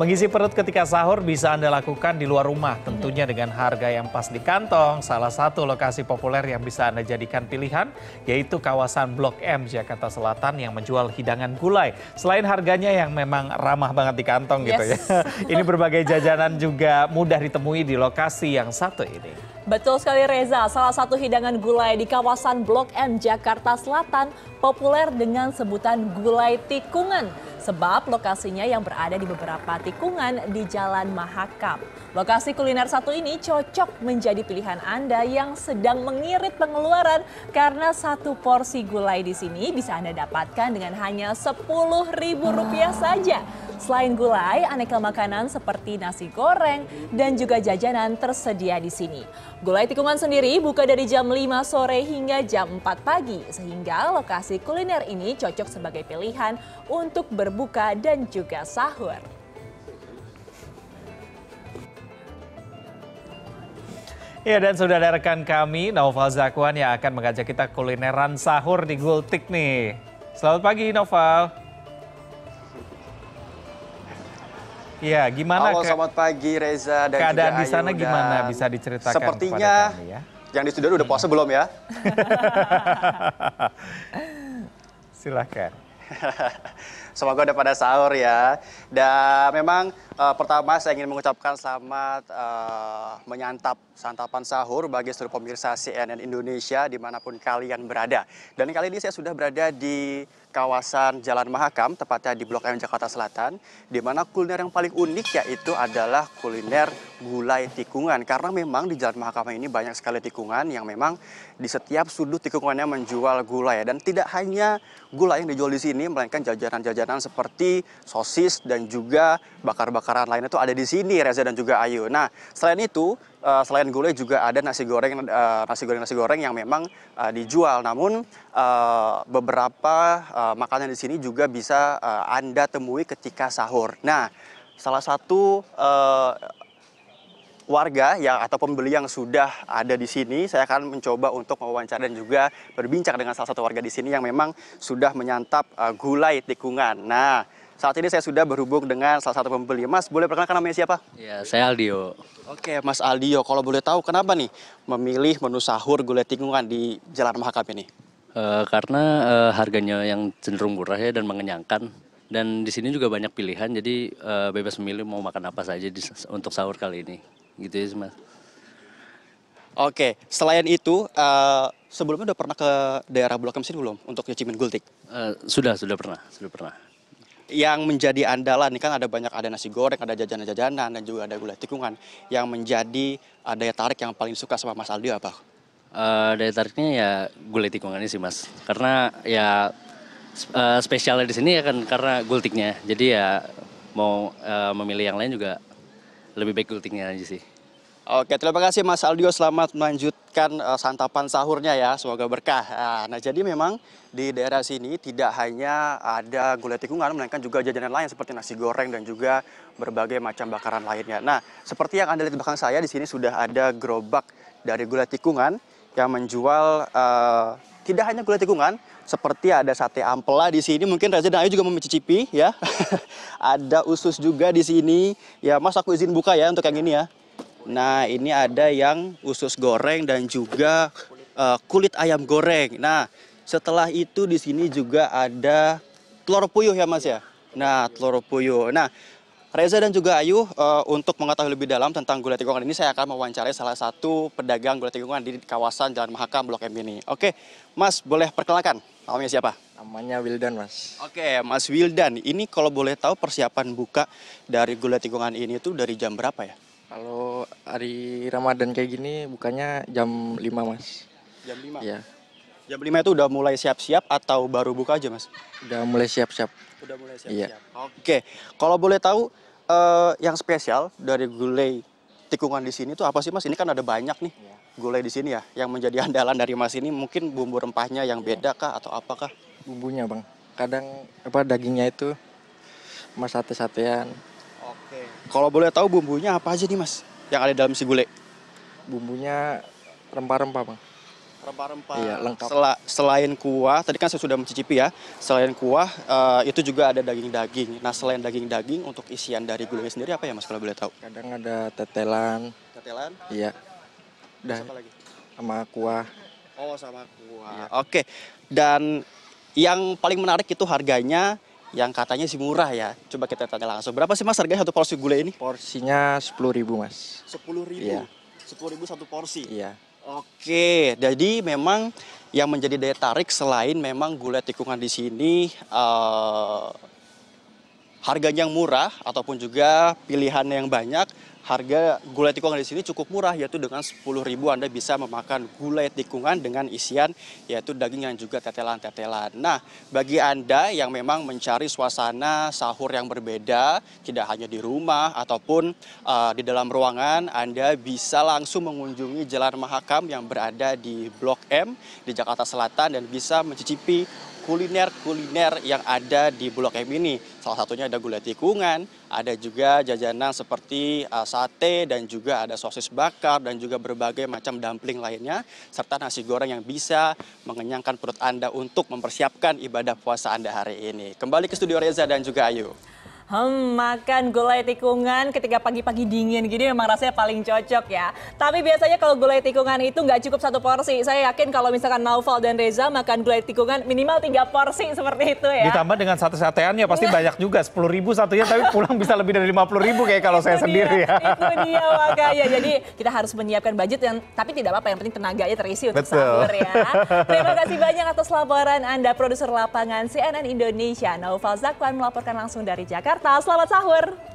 Mengisi perut ketika sahur bisa Anda lakukan di luar rumah, tentunya dengan harga yang pas di kantong. Salah satu lokasi populer yang bisa Anda jadikan pilihan yaitu kawasan Blok M, Jakarta Selatan yang menjual hidangan gulai. Selain harganya yang memang ramah banget di kantong yes. gitu ya. Ini berbagai jajanan juga mudah ditemui di lokasi yang satu ini. Betul sekali Reza, salah satu hidangan gulai di kawasan Blok M Jakarta Selatan populer dengan sebutan gulai tikungan sebab lokasinya yang berada di beberapa tikungan di Jalan Mahakam. Lokasi kuliner satu ini cocok menjadi pilihan Anda yang sedang mengirit pengeluaran karena satu porsi gulai di sini bisa Anda dapatkan dengan hanya rp rupiah saja. Selain gulai, aneka makanan seperti nasi goreng dan juga jajanan tersedia di sini. Gulai Tikungan sendiri buka dari jam 5 sore hingga jam 4 pagi, sehingga lokasi kuliner ini cocok sebagai pilihan untuk berbuka dan juga sahur. Ya dan sudah ada rekan kami Nova Zakwan yang akan mengajak kita kulineran sahur di Gultik nih. Selamat pagi Noval. Iya, gimana? Halo, ke... selamat pagi Reza dan Keadaan juga di sana Ayu gimana bisa diceritakan Sepertinya kami, ya? yang di studio udah puasa belum ya? Silahkan. Semoga udah pada sahur ya. Dan memang uh, pertama saya ingin mengucapkan selamat uh, menyantap santapan sahur bagi seluruh pemirsa CNN Indonesia dimanapun kalian berada. Dan kali ini saya sudah berada di kawasan Jalan Mahakam, tepatnya di Blok M Jakarta Selatan, di mana kuliner yang paling unik yaitu adalah kuliner gulai tikungan. Karena memang di Jalan Mahakam ini banyak sekali tikungan yang memang di setiap sudut tikungannya menjual gulai. Ya. Dan tidak hanya gulai yang dijual di sini, melainkan jajanan-jajanan seperti sosis dan juga bakar-bakaran lainnya itu ada di sini, Reza dan juga Ayu. Nah, selain itu, Eh, selain gulai juga ada nasi goreng eh, nasi goreng nasi goreng yang memang eh, dijual. Namun beberapa makanan di sini juga bisa Anda temui ketika sahur. Nah, salah satu warga yang atau pembeli yang sudah ada di sini, saya akan mencoba untuk mewawancara dan juga berbincang dengan salah satu warga di sini yang memang sudah menyantap gulai tikungan. Nah, saat ini saya sudah berhubung dengan salah satu pembeli. Mas, boleh perkenalkan namanya siapa? Ya, saya Aldio. Oke, Mas Aldio, kalau boleh tahu kenapa nih memilih menu sahur gulai tikungan di Jalan Mahakam ini? Uh, karena uh, harganya yang cenderung murah ya dan mengenyangkan dan di sini juga banyak pilihan jadi uh, bebas memilih mau makan apa saja di, untuk sahur kali ini gitu ya mas. Oke, selain itu uh, sebelumnya udah pernah ke daerah Blok M sini belum untuk nyuci gultik? Uh, sudah sudah pernah sudah pernah yang menjadi andalan ini kan ada banyak ada nasi goreng, ada jajanan-jajanan dan juga ada gulai tikungan yang menjadi eh, daya tarik yang paling suka sama Mas Aldi apa? Uh, daya tariknya ya gulai ini sih Mas. Karena ya uh, spesialnya di sini ya kan karena gultiknya. Jadi ya mau uh, memilih yang lain juga lebih baik gultiknya aja sih. Oke, terima kasih Mas Aldio. Selamat melanjut mendapatkan eh, santapan sahurnya ya, semoga berkah. Ah, nah, jadi memang di daerah sini tidak hanya ada gulai tikungan, melainkan juga jajanan lain seperti nasi goreng dan juga berbagai macam bakaran lainnya. Nah, seperti yang Anda lihat di belakang saya, di sini sudah ada gerobak dari gulai tikungan yang menjual uh, tidak hanya gulai tikungan, seperti ada sate ampela di sini. Mungkin Reza dan Ayu juga mencicipi ya. ada usus juga di sini. Ya, Mas aku izin buka ya untuk yang ini ya. Nah, ini ada yang usus goreng dan juga uh, kulit ayam goreng. Nah, setelah itu di sini juga ada telur puyuh ya Mas ya. Nah, telur puyuh. Nah, Reza dan juga Ayu, uh, untuk mengetahui lebih dalam tentang gulai tikungan ini, saya akan mewawancarai salah satu pedagang gulai tikungan di kawasan Jalan Mahakam, Blok M ini. Oke, Mas, boleh perkenalkan, namanya siapa? Namanya Wildan, Mas. Oke, Mas Wildan, ini kalau boleh tahu persiapan buka dari gulai tikungan ini itu dari jam berapa ya? Kalau hari Ramadan kayak gini bukannya jam 5 mas. Jam 5? Ya. Jam 5 itu udah mulai siap-siap atau baru buka aja mas? Udah mulai siap-siap. Udah mulai iya. siap-siap. Iya. Oke, kalau boleh tahu uh, yang spesial dari gulai tikungan di sini tuh apa sih mas? Ini kan ada banyak nih ya. gulai di sini ya. Yang menjadi andalan dari mas ini mungkin bumbu rempahnya yang iya. beda kah atau apakah? Bumbunya bang. Kadang apa dagingnya itu mas sate-satean. Oke. Kalau boleh tahu bumbunya apa aja nih mas? yang ada dalam si gulai? Bumbunya rempah-rempah, Bang. Rempah-rempah. Iya, lengkap. Sel selain kuah, tadi kan saya sudah mencicipi ya. Selain kuah, uh, itu juga ada daging-daging. Nah, selain daging-daging untuk isian dari gulai sendiri apa ya, Mas kalau boleh tahu? Kadang ada tetelan. Tetelan? Iya. Dan apa lagi? Sama kuah. Oh, sama kuah. Iya. Oke. Dan yang paling menarik itu harganya yang katanya sih murah ya. Coba kita tanya langsung. Berapa sih mas harga satu porsi gulai ini? Porsinya sepuluh ribu mas. Sepuluh ribu? Iya. Sepuluh ribu satu porsi? Iya. Oke, jadi memang yang menjadi daya tarik selain memang gulai tikungan di sini uh, harganya yang murah ataupun juga pilihan yang banyak, harga gulai tikungan di sini cukup murah yaitu dengan ribu Anda bisa memakan gulai tikungan dengan isian yaitu daging yang juga tetelan-tetelan. Nah, bagi Anda yang memang mencari suasana sahur yang berbeda, tidak hanya di rumah ataupun uh, di dalam ruangan, Anda bisa langsung mengunjungi Jalan Mahakam yang berada di Blok M di Jakarta Selatan dan bisa mencicipi kuliner-kuliner yang ada di Bulog M ini. Salah satunya ada gulai tikungan, ada juga jajanan seperti uh, sate dan juga ada sosis bakar dan juga berbagai macam dumpling lainnya serta nasi goreng yang bisa mengenyangkan perut Anda untuk mempersiapkan ibadah puasa Anda hari ini. Kembali ke studio Reza dan juga Ayu. Hmm, makan gulai tikungan ketika pagi-pagi dingin gini memang rasanya paling cocok ya. Tapi biasanya kalau gulai tikungan itu nggak cukup satu porsi. Saya yakin kalau misalkan Naufal dan Reza makan gulai tikungan minimal tiga porsi seperti itu ya. Ditambah dengan sate-sateannya pasti iya. banyak juga. sepuluh ribu satunya tapi pulang bisa lebih dari lima puluh ribu kayak kalau saya sendiri ya. Itu dia makanya. Jadi kita harus menyiapkan budget yang tapi tidak apa-apa yang penting tenaganya terisi untuk Betul. sahur ya. Terima kasih banyak atas laporan Anda produser lapangan CNN Indonesia Naufal Zakwan melaporkan langsung dari Jakarta. Jakarta. Selamat sahur.